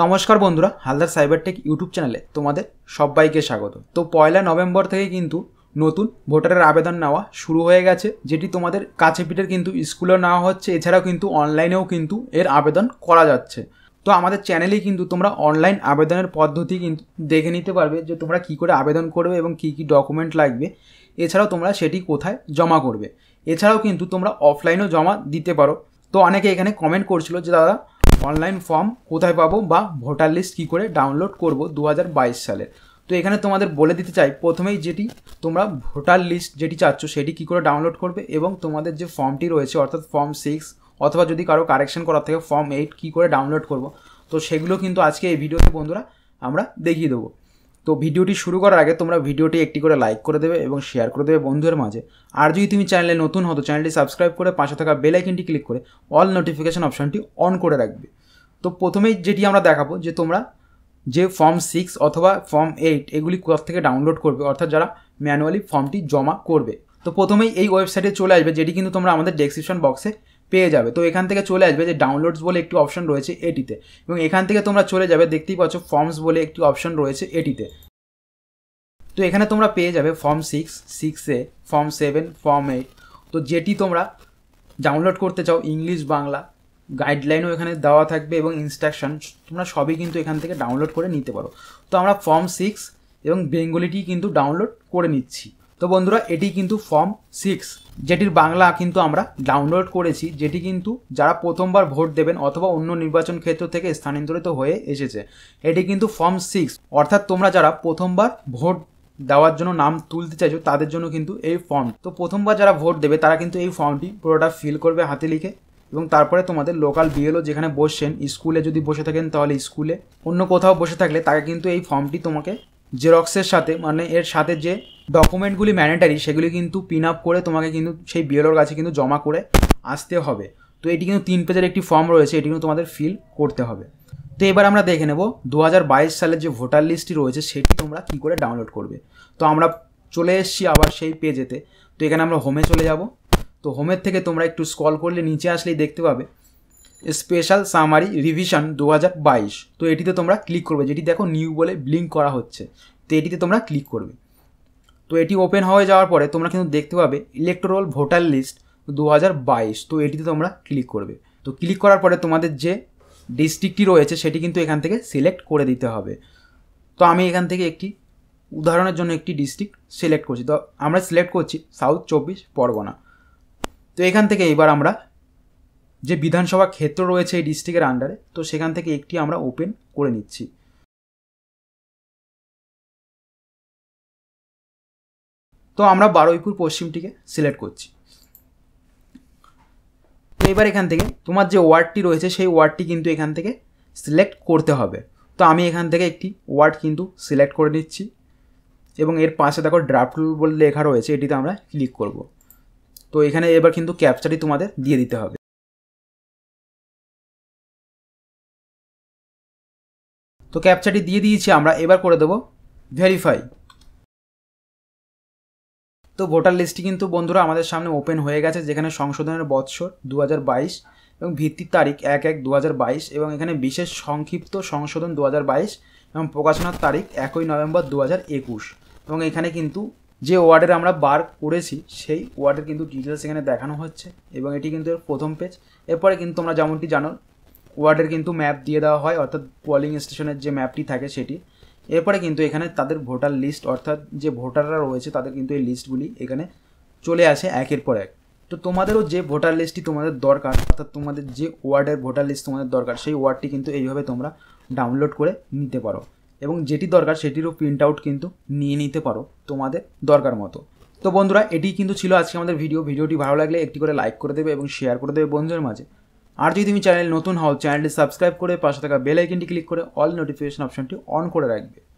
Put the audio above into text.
নমস্কার বন্ধুরা Haldar cyber take YouTube চ্যানেলে তোমাদের সবাইকে স্বাগত তো পয়লা নভেম্বর থেকে কিন্তু নতুন ভোটারের আবেদন নেওয়া শুরু হয়ে গেছে যেটি তোমাদের কাছে পিঠের কিন্তু স্কুলে নেওয়া হচ্ছে এছাড়াও কিন্তু অনলাইনেও কিন্তু এর আবেদন করা যাচ্ছে তো আমাদের চ্যানেলে কিন্তু তোমরা অনলাইন আবেদনের পদ্ধতি কিন্তু দেখে নিতে পারবে যে তোমরা কি করে আবেদন করবে এবং কি কি ডকুমেন্ট লাগবে এছাড়াও তোমরা সেটি কোথায় জমা করবে এছাড়াও কিন্তু তোমরা অফলাইনেও জমা দিতে পারো তো অনেকে এখানে কমেন্ট করছিল যে দাদা অনলাইন ফর্ম কোথায় পাবো বা ভোটার লিস্ট কী করে ডাউনলোড করব দু সালে তো এখানে তোমাদের বলে দিতে চাই প্রথমেই যেটি তোমরা ভোটার লিস্ট যেটি চাচ্ছ সেটি কী করে ডাউনলোড করবে এবং তোমাদের যে ফর্মটি রয়েছে অর্থাৎ ফর্ম সিক্স অথবা যদি কারো কারেকশন করার থেকে ফর্ম এইট কী করে ডাউনলোড করব তো সেগুলো কিন্তু আজকে এই ভিডিওতে বন্ধুরা আমরা দেখিয়ে দেবো তো ভিডিওটি শুরু করার আগে তোমরা ভিডিওটি একটি করে লাইক করে দেবে এবং শেয়ার করে দেবে বন্ধুদের মাঝে আর যদি তুমি চ্যানেলে নতুন হতো চ্যানেলটি সাবস্ক্রাইব করে পাশে থাকা বেল আইকনটি ক্লিক করে অল নোটিফিকেশান অপশানটি অন করে রাখবে তো প্রথমেই যেটি আমরা দেখাবো যে তোমরা যে ফর্ম সিক্স অথবা ফর্ম এইট এগুলি কোথা থেকে ডাউনলোড করবে অর্থাৎ যারা ম্যানুয়ালি ফর্মটি জমা করবে তো প্রথমেই এই ওয়েবসাইটে চলে আসবে যেটি কিন্তু তোমরা আমাদের ডেসক্রিপশন বক্সে পেয়ে যাবে তো এখান থেকে চলে আসবে যে ডাউনলোডস বলে একটি অপশন রয়েছে এটিতে এবং এখান থেকে তোমরা চলে যাবে দেখতেই পাচ্ছ ফর্মস বলে একটি অপশন রয়েছে এটিতে তো এখানে তোমরা পেয়ে যাবে form six six A form seven form eight তো যেটি তোমরা ডাউনলোড করতে চাও ইংলিশ বাংলা গাইডলাইনও এখানে দেওয়া থাকবে এবং ইনস্ট্রাকশান তোমরা সবই কিন্তু এখান থেকে ডাউনলোড করে নিতে পারো তো আমরা ফর্ম সিক্স এবং বেঙ্গলিটি কিন্তু ডাউনলোড করে নিচ্ছি তো বন্ধুরা এটি কিন্তু ফর্ম সিক্স যেটির বাংলা কিন্তু আমরা ডাউনলোড করেছি যেটি কিন্তু যারা প্রথমবার ভোট দেবেন অথবা অন্য নির্বাচন ক্ষেত্র থেকে স্থানান্তরিত হয়ে এসেছে এটি কিন্তু ফর্ম সিক্স অর্থাৎ তোমরা যারা প্রথমবার ভোট দেওয়ার জন্য নাম তুলতে চাইছো তাদের জন্য কিন্তু এই ফর্ম তো প্রথমবার যারা ভোট দেবে তারা কিন্তু এই ফর্মটি পুরোটা ফিল করবে হাতে লিখে এবং তারপরে তোমাদের লোকাল বিএলও যেখানে বসছেন স্কুলে যদি বসে থাকেন তাহলে স্কুলে অন্য কোথাও বসে থাকলে তাকে কিন্তু এই ফর্মটি তোমাকে জেরক্সের সাথে মানে এর সাথে যে ডকুমেন্টগুলি ম্যান্ডেটারি সেগুলি কিন্তু পিন আপ করে তোমাকে কিন্তু সেই বিএলওর কাছে কিন্তু জমা করে আসতে হবে তো এটি কিন্তু তিন পেজের একটি ফর্ম রয়েছে এটি কিন্তু তোমাদের ফিল করতে হবে তো এবার আমরা দেখে নেব দু সালের যে ভোটার লিস্টটি রয়েছে সেটি তোমরা কী করে ডাউনলোড করবে তো আমরা চলে এসেছি আবার সেই পেজেতে তো এখানে আমরা হোমে চলে যাব তো হোমের থেকে তোমরা একটু স্কল করলে নিচে আসলেই দেখতে পাবে স্পেশাল সামারি রিভিশন দু তো এটিতে তোমরা ক্লিক করবে যেটি দেখো নিউ বলে ব্লিঙ্ক করা হচ্ছে তো এটিতে তোমরা ক্লিক করবে তো এটি ওপেন হয়ে যাওয়ার পরে তোমরা কিন্তু দেখতে পাবে ইলেকট্রোল ভোটার লিস্ট দু তো এটিতে তোমরা ক্লিক করবে তো ক্লিক করার পরে তোমাদের যে ডিস্ট্রিক্টটি রয়েছে সেটি কিন্তু এখান থেকে সিলেক্ট করে দিতে হবে তো আমি এখান থেকে একটি উদাহরণের জন্য একটি ডিস্ট্রিক্ট সিলেক্ট করছি তো আমরা সিলেক্ট করছি সাউথ চব্বিশ পরগনা তো এখান থেকে এবার আমরা যে বিধানসভা ক্ষেত্র রয়েছে এই ডিস্ট্রিক্টের আন্ডারে তো সেখান থেকে একটি আমরা ওপেন করে নিচ্ছি তো আমরা বারুইপুর পশ্চিমটিকে সিলেক্ট করছি তো এবার এখান থেকে তোমার যে ওয়ার্ডটি রয়েছে সেই ওয়ার্ডটি কিন্তু এখান থেকে সিলেক্ট করতে হবে তো আমি এখান থেকে একটি ওয়ার্ড কিন্তু সিলেক্ট করে নিচ্ছি এবং এর পাশে দেখো ড্রাফট বলে লেখা রয়েছে এটিতে আমরা ক্লিক করব তো এখানে এবার কিন্তু ক্যাপচারটি তোমাদের দিয়ে দিতে হবে তো ক্যাপচারটি দিয়ে দিয়েছি আমরা এবার করে দেবো ভেরিফাই তো ভোটার লিস্টটি কিন্তু বন্ধুরা আমাদের সামনে ওপেন হয়ে গেছে যেখানে সংশোধনের বৎসর দু এবং ভিত্তির তারিখ এক এক দু এবং এখানে বিশেষ সংক্ষিপ্ত সংশোধন দু এবং প্রকাশনার তারিখ একই নভেম্বর দু এবং এখানে কিন্তু যে ওয়ার্ডের আমরা বার করেছি সেই ওয়ার্ডের কিন্তু ডিটেলস এখানে দেখানো হচ্ছে এবং এটি কিন্তু প্রথম পেজ এরপরে কিন্তু তোমরা যেমনটি জানো ওয়ার্ডের কিন্তু ম্যাপ দিয়ে দেওয়া হয় অর্থাৎ পোলিং স্টেশনের যে ম্যাপটি থাকে সেটি এরপরে কিন্তু এখানে তাদের ভোটার লিস্ট অর্থাৎ যে ভোটাররা রয়েছে তাদের কিন্তু এই লিস্টগুলি এখানে চলে আসে একের পর এক তো তোমাদেরও যে ভোটার লিস্টটি তোমাদের দরকার অর্থাৎ তোমাদের যে ওয়ার্ডের ভোটার লিস্ট তোমাদের দরকার সেই ওয়ার্ডটি কিন্তু এইভাবে তোমরা ডাউনলোড করে নিতে পারো এবং যেটি দরকার সেটিরও প্রিন্ট আউট কিন্তু নিয়ে নিতে পারো তোমাদের দরকার মতো তো বন্ধুরা এটি কিন্তু ছিল আজকে আমাদের ভিডিও ভিডিওটি ভালো লাগলে একটি করে লাইক করে দেবে এবং শেয়ার করে দেবে বন্ধুদের মাঝে আর যদি তুমি চ্যানেল নতুন হও চ্যানেলটি সাবস্ক্রাইব করে পাশে থাকা বেল আইকনটি ক্লিক করে অল নোটিফিকেশন অপশনটি অন করে রাখবে